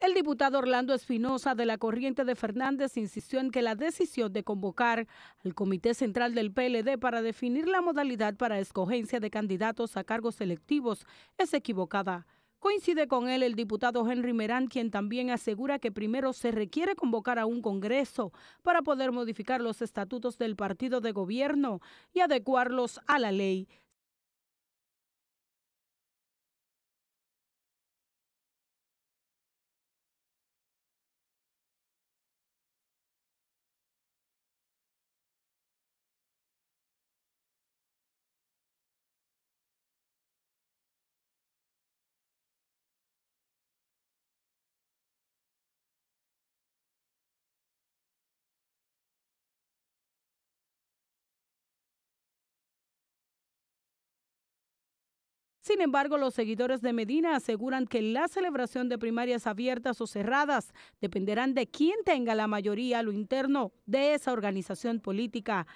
El diputado Orlando Espinosa de la Corriente de Fernández insistió en que la decisión de convocar al Comité Central del PLD para definir la modalidad para escogencia de candidatos a cargos electivos es equivocada. Coincide con él el diputado Henry Merán, quien también asegura que primero se requiere convocar a un Congreso para poder modificar los estatutos del partido de gobierno y adecuarlos a la ley. Sin embargo, los seguidores de Medina aseguran que la celebración de primarias abiertas o cerradas dependerán de quién tenga la mayoría a lo interno de esa organización política.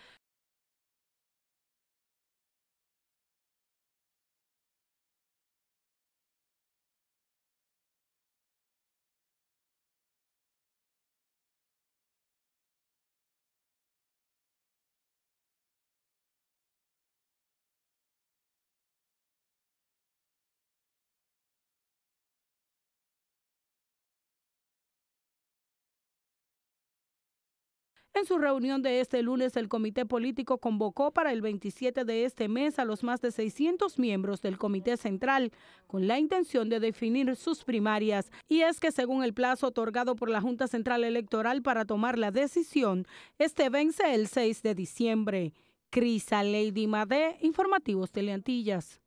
En su reunión de este lunes, el comité político convocó para el 27 de este mes a los más de 600 miembros del comité central con la intención de definir sus primarias. Y es que según el plazo otorgado por la Junta Central Electoral para tomar la decisión, este vence el 6 de diciembre. Crisa Lady Madé, Informativos Teleantillas.